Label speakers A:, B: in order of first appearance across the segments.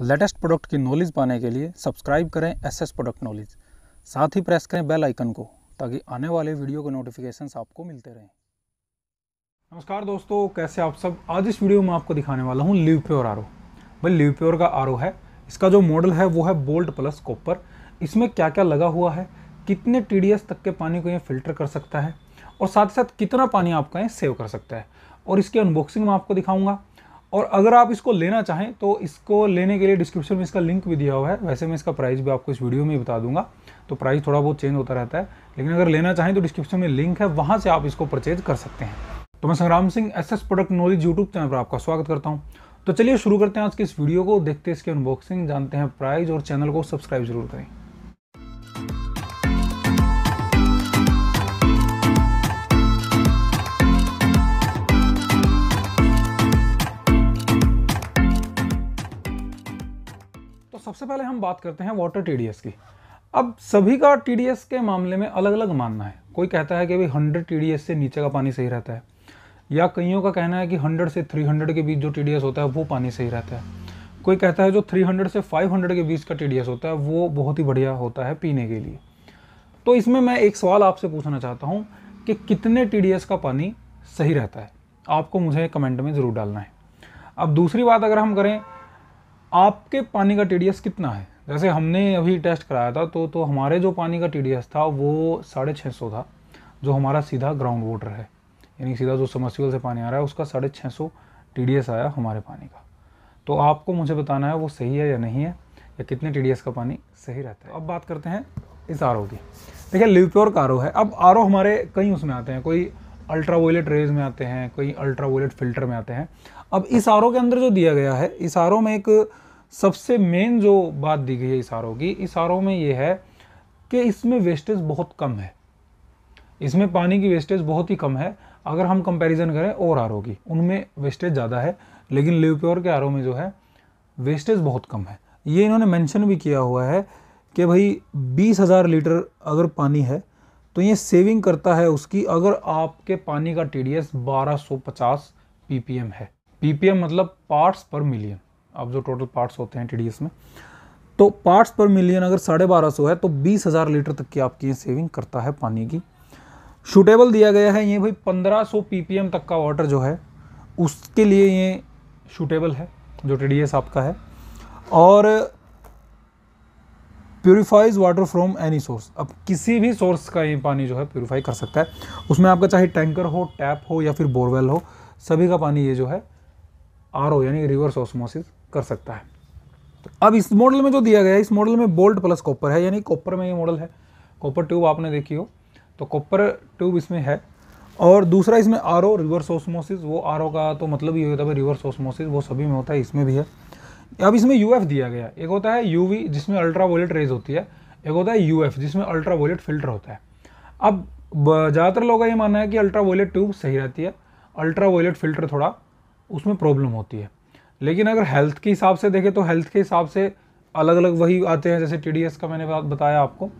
A: latest product की knowledge पाने के लिए सब्सक्राइब करें एस एस प्रोडक्ट नॉलेज साथ ही प्रेस करें बेल आइकन को ताकि आने वाले वीडियो के नोटिफिकेशन आपको मिलते रहें नमस्कार दोस्तों कैसे आप सब आज इस वीडियो में आपको दिखाने वाला हूँ लिव प्योर आर ओ भाई लिव प्योर का आर है इसका जो मॉडल है वो है बोल्ट प्लस कॉपर इसमें क्या क्या लगा हुआ है कितने टी तक के पानी को ये फिल्टर कर सकता है और साथ ही साथ कितना पानी आपका ये सेव कर सकता है और इसकी अनबॉक्सिंग मैं आपको दिखाऊंगा और अगर आप इसको लेना चाहें तो इसको लेने के लिए डिस्क्रिप्शन में इसका लिंक भी दिया हुआ है वैसे मैं इसका प्राइस भी आपको इस वीडियो में बता दूंगा तो प्राइस थोड़ा बहुत चेंज होता रहता है लेकिन अगर लेना चाहें तो डिस्क्रिप्शन में लिंक है वहाँ से आप इसको परचेज कर सकते हैं तो मैं Sangram Singh S S product knowledge YouTube channel पर आपका स्वागत करता हूँ तो चलिए शुरू करते हैं आज के इस वीडियो को देखते हैं इसके अनबॉक्सिंग जानते हैं प्राइस और चैनल को सब्सक्राइब जरूर करें सबसे पहले हम बात करते हैं वाटर टीडीएस की अब सभी का टीडीएस के मामले में अलग अलग मानना है कोई कहता है कि भाई हंड्रेड टीडीएस से नीचे का पानी सही रहता है या कईयों का कहना है कि हंड्रेड से थ्री हंड्रेड के बीच जो टीडीएस होता है वो पानी सही रहता है कोई कहता है जो 300 से 500 के बीच का टी होता है वो बहुत ही बढ़िया होता है पीने के लिए तो इसमें मैं एक सवाल आपसे पूछना चाहता हूँ कि कितने टी का पानी सही रहता है आपको मुझे कमेंट में ज़रूर डालना है अब दूसरी बात अगर हम करें आपके पानी का टी कितना है जैसे हमने अभी टेस्ट कराया था तो तो हमारे जो पानी का टी था वो साढ़े छः सौ था जो हमारा सीधा ग्राउंड वाटर है यानी सीधा जो समरसिबल से पानी आ रहा है उसका साढ़े छः सौ टी आया हमारे पानी का तो आपको मुझे बताना है वो सही है या नहीं है या कितने टी का पानी सही रहता है अब बात करते हैं इस आर की देखिए लिप्योर का आर है अब आर हमारे कई उसमें आते हैं कोई अल्ट्रा वोलेट रेज में आते हैं कोई अल्ट्रा वोलेट फिल्टर में आते हैं अब इस आर के अंदर जो दिया गया है इस आर में एक सबसे मेन जो बात दी गई है इशारों की इशारों में ये है कि इसमें वेस्टेज बहुत कम है इसमें पानी की वेस्टेज बहुत ही कम है अगर हम कंपैरिजन करें और आर की उनमें वेस्टेज ज़्यादा है लेकिन लिवप्योर के आर में जो है वेस्टेज बहुत कम है ये इन्होंने मेंशन भी किया हुआ है कि भाई बीस हज़ार लीटर अगर पानी है तो ये सेविंग करता है उसकी अगर आपके पानी का टी डी एस बारह सौ पचास है पी मतलब पार्ट्स पर मिलियन अब जो टोटल पार्ट्स होते हैं टी में तो पार्ट्स पर मिलियन अगर साढ़े बारह सौ है तो बीस हज़ार लीटर तक की आपकी ये सेविंग करता है पानी की शूटेबल दिया गया है ये भाई पंद्रह सौ पी तक का वाटर जो है उसके लिए ये शूटेबल है जो टी आपका है और purifies water from any source अब किसी भी सोर्स का ये पानी जो है प्योरीफाई कर सकता है उसमें आपका चाहे टैंकर हो टैप हो या फिर बोरवेल हो सभी का पानी ये जो है आर यानी रिवर्स ऑसमोसिस कर सकता है अब इस मॉडल में जो दिया गया है इस मॉडल में बोल्ट प्लस कॉपर है यानी कॉपर में ये मॉडल है कॉपर ट्यूब आपने देखी हो तो कॉपर ट्यूब इसमें है और दूसरा इसमें आर ओ रिवर्स ऑस्मोसिस वो आर ओ का तो मतलब ये होता है रिवर्स ऑस्मोसिस वो सभी में होता है इसमें भी है अब इसमें यू एफ दिया गया एक होता है यू वी जिसमें अल्ट्रा वोलेट रेज होती है एक होता है यू एफ जिसमें अल्ट्रा वोलेट फिल्टर होता है अब ज़्यादातर लोगों का ये मानना है कि अल्ट्रा वोलेट ट्यूब सही रहती है अल्ट्रा वोलेट फिल्टर थोड़ा उसमें प्रॉब्लम होती है लेकिन अगर हेल्थ के हिसाब से देखें तो हेल्थ के हिसाब से अलग अलग वही आते हैं जैसे टी का मैंने बात बताया आपको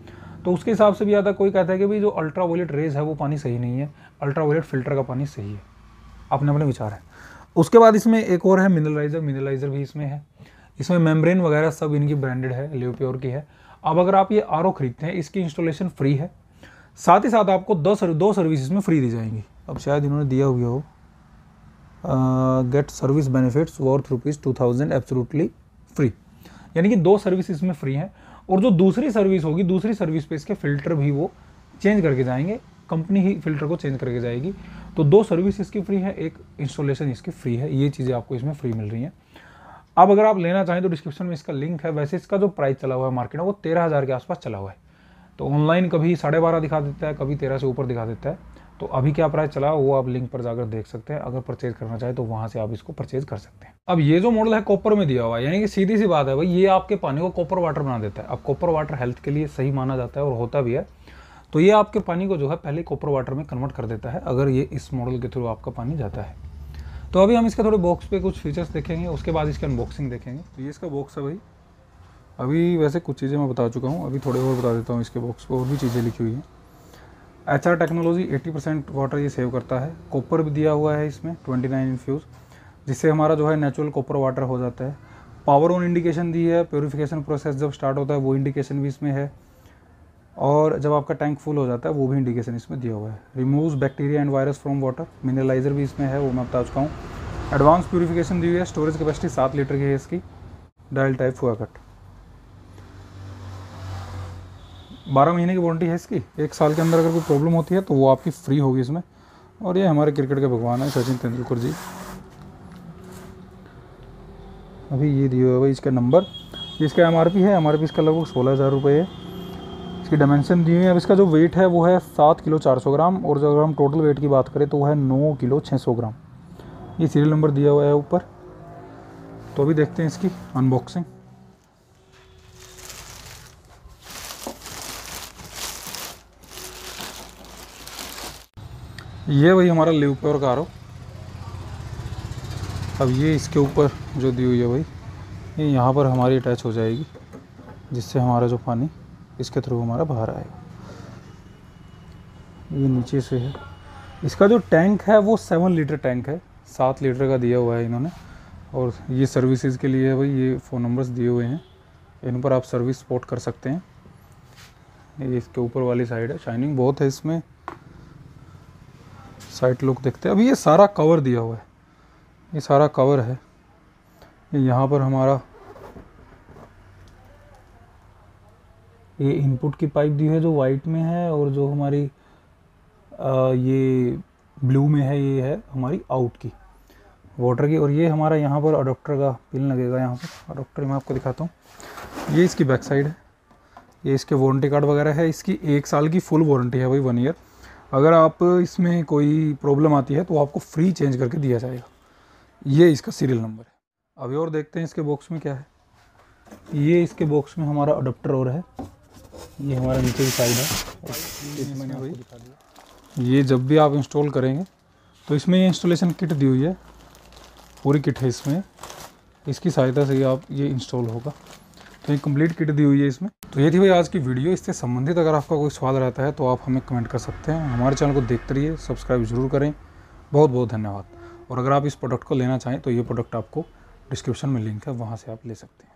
A: तो उसके हिसाब से भी आता कोई कहता है कि भाई जो अल्ट्रा वायलेट रेज है वो पानी सही नहीं है अल्ट्रा वायलेट फिल्टर का पानी सही है अपने अपने विचार है उसके बाद इसमें एक और है मिनरलाइज़र मिनरलाइज़र भी इसमें है इसमें मेम्ब्रेन वगैरह सब इनकी ब्रांडेड है लेप्योर की है अब अगर आप ये आर खरीदते हैं इसकी इंस्टॉलेशन फ्री है साथ ही साथ आपको दस दो सर्विसेज में फ्री दी जाएंगी अब शायद इन्होंने दिया हुआ हो get service benefits worth rupees two thousand absolutely free यानी कि दो सर्विस इसमें फ्री हैं और जो दूसरी सर्विस होगी दूसरी सर्विस पे इसके फ़िल्टर भी वो चेंज करके जाएंगे कंपनी ही फ़िल्टर को चेंज करके जाएगी तो दो सर्विस इसकी फ्री है एक इंस्टॉलेशन इसकी फ्री है ये चीज़ें आपको इसमें फ्री मिल रही हैं अब अगर आप लेना चाहें तो डिस्क्रिप्शन में इसका लिंक है वैसे इसका जो प्राइस चला हुआ है मार्केट में वो तेरह हज़ार के आसपास चला हुआ है तो ऑनलाइन कभी साढ़े बारह दिखा देता है कभी तेरह से ऊपर दिखा देता है तो अभी क्या प्राइस चला वो आप लिंक पर जाकर देख सकते हैं अगर परचेज करना चाहे तो वहाँ से आप इसको परचेज कर सकते हैं अब ये जो मॉडल है कॉपर में दिया हुआ है यानी कि सीधी सी बात है भाई ये आपके पानी को कॉपर वाटर बना देता है अब कॉपर वाटर हेल्थ के लिए सही माना जाता है और होता भी है तो ये आपके पानी को जो है पहले कॉपर वाटर में कन्वर्ट कर देता है अगर ये इस मॉडल के थ्रू आपका पानी जाता है तो अभी हम इसके थोड़े बॉक्स पे कुछ फीचर्स देखेंगे उसके बाद इसके अनबॉक्सिंग देखेंगे तो ये इसका बॉक्स है भाई अभी वैसे कुछ चीज़ें मैं बता चुका हूँ अभी थोड़े और बता देता हूँ इसके बॉक्स पर और भी चीज़ें लिखी हुई हैं H R technology 80 percent water ये सेव करता है कॉपर भी दिया हुआ है इसमें 29 नाइन इन्फ्यूज़ जिससे हमारा जो है नेचुरल कॉपर वाटर हो जाता है पावर ऑन इंडिकेशन दी है प्योरीफिकेशन प्रोसेस जब स्टार्ट होता है वो इंडिकेशन भी इसमें है और जब आपका टैंक फुल हो जाता है वो भी इंडिकेशन इसमें दिया हुआ है remove bacteria and virus from water mineraliser भी इसमें है वो मैं बता चुका हूँ एडवांस प्योरीफिकेशन दी हुई है स्टोरेज कैपेसिटी सात लीटर की है इसकी डायल टाइप हुआ कट बारह महीने की वारंटी है इसकी एक साल के अंदर अगर कोई प्रॉब्लम होती है तो वो आपकी फ्री होगी इसमें और ये हमारे क्रिकेट के भगवान है सचिन तेंदुलकर जी अभी ये दिया हुए भाई इसका नंबर इसका एम है एम इसका लगभग सोलह हज़ार रुपये है इसकी डायमेंशन दी हुई है अब इसका जो वेट है वो है सात किलो चार सौ ग्राम और अगर हम टोटल वेट की बात करें तो वो है नौ किलो छः सौ ग्राम ये सीरियल नंबर दिया हुआ है ऊपर तो अभी देखते हैं इसकी अनबॉक्सिंग ये वही हमारा लिव प्योर हो अब ये इसके ऊपर जो दी हुई है भाई ये यहाँ पर हमारी अटैच हो जाएगी जिससे हमारा जो पानी इसके थ्रू हमारा बाहर आएगा ये नीचे से है इसका जो टैंक है वो सेवन लीटर टैंक है सात लीटर का दिया हुआ है इन्होंने और ये सर्विसेज के लिए भाई ये फ़ोन नंबर्स दिए हुए हैं इन पर आप सर्विस सपोर्ट कर सकते हैं ये इसके ऊपर वाली साइड है शाइनिंग बहुत है इसमें साइड लुक देखते हैं अभी ये सारा कवर दिया हुआ है ये सारा कवर है ये यहाँ पर हमारा ये इनपुट की पाइप दी है जो वाइट में है और जो हमारी आ, ये ब्लू में है ये है हमारी आउट की वाटर की और ये हमारा यहाँ पर अडोप्टर का पिन लगेगा यहाँ पर अडोप्टर मैं आपको दिखाता हूँ ये इसकी बैक साइड है ये इसके वारंटी कार्ड वगैरह है इसकी एक साल की फुल वारंटी है भाई वन ईयर अगर आप इसमें कोई प्रॉब्लम आती है तो आपको फ्री चेंज करके दिया जाएगा ये इसका सीरियल नंबर है अभी और देखते हैं इसके बॉक्स में क्या है ये इसके बॉक्स में हमारा अडोप्टर और है ये हमारा नीचे की साइड है ये जब भी आप इंस्टॉल करेंगे तो इसमें ये इंस्टॉलेशन किट दी हुई है पूरी किट है इसमें इसकी सहायता से आप ये इंस्टॉल होगा तो ये कंप्लीट किट दी हुई है इसमें तो ये थी भाई आज की वीडियो इससे संबंधित अगर आपका कोई सवाल रहता है तो आप हमें कमेंट कर सकते हैं हमारे चैनल को देखते रहिए सब्सक्राइब जरूर करें बहुत बहुत धन्यवाद और अगर आप इस प्रोडक्ट को लेना चाहें तो ये प्रोडक्ट आपको डिस्क्रिप्शन में लिंक है वहाँ से आप ले सकते हैं